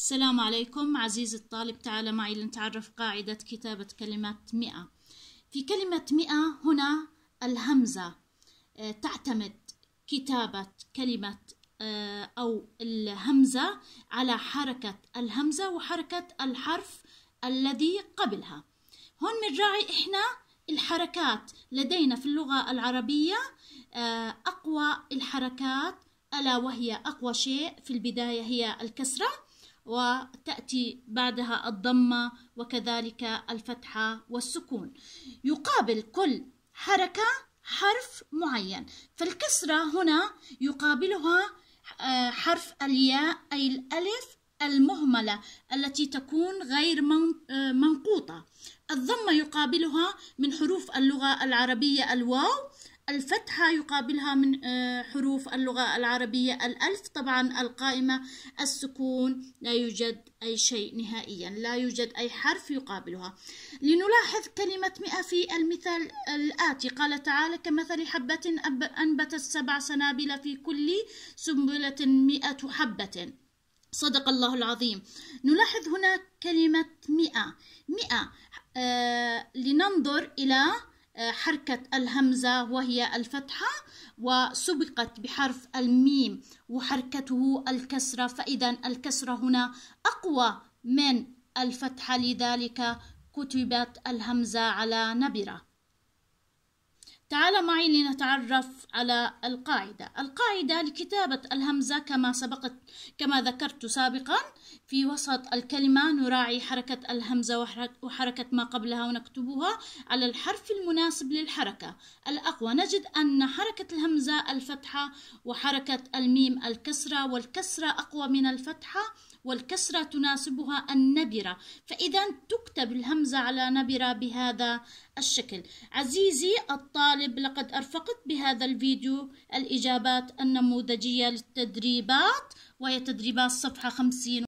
السلام عليكم عزيزي الطالب تعال معي لنتعرف قاعدة كتابة كلمة مئة في كلمة مئة هنا الهمزة آه، تعتمد كتابة كلمة آه، أو الهمزة على حركة الهمزة وحركة الحرف الذي قبلها هون بنراعي إحنا الحركات لدينا في اللغة العربية آه، أقوى الحركات ألا وهي أقوى شيء في البداية هي الكسرة وتأتي بعدها الضمة وكذلك الفتحة والسكون يقابل كل حركة حرف معين فالكسرة هنا يقابلها آه، حرف الياء أي الألف المهملة التي تكون غير آه، منقوطة الضمة يقابلها من حروف اللغة العربية الواو الفتحة يقابلها من آه، حروف اللغة العربية الألف طبعا القائمة السكون لا يوجد أي شيء نهائيا لا يوجد أي حرف يقابلها لنلاحظ كلمة مئة في المثال الآتي قال تعالى كمثل حبة أنبتت سبع سنابل في كل سنبلة مئة حبة صدق الله العظيم نلاحظ هنا كلمة مئة مئة آه لننظر إلى حركة الهمزة وهي الفتحة وسبقت بحرف الميم وحركته الكسرة فإذا الكسرة هنا أقوى من الفتحة لذلك كتبت الهمزة على نبرة تعال معي لنتعرف على القاعدة القاعدة لكتابة الهمزة كما سبقت كما ذكرت سابقا في وسط الكلمة نراعي حركة الهمزة وحركة ما قبلها ونكتبها على الحرف المناسب للحركة الأقوى نجد أن حركة الهمزة الفتحة وحركة الميم الكسرة والكسرة أقوى من الفتحة والكسرة تناسبها النبرة فإذا تكتب الهمزة على نبرة بهذا الشكل عزيزي الطالب طالب لقد أرفقت بهذا الفيديو الإجابات النموذجية للتدريبات وهي تدريبات صفحة 50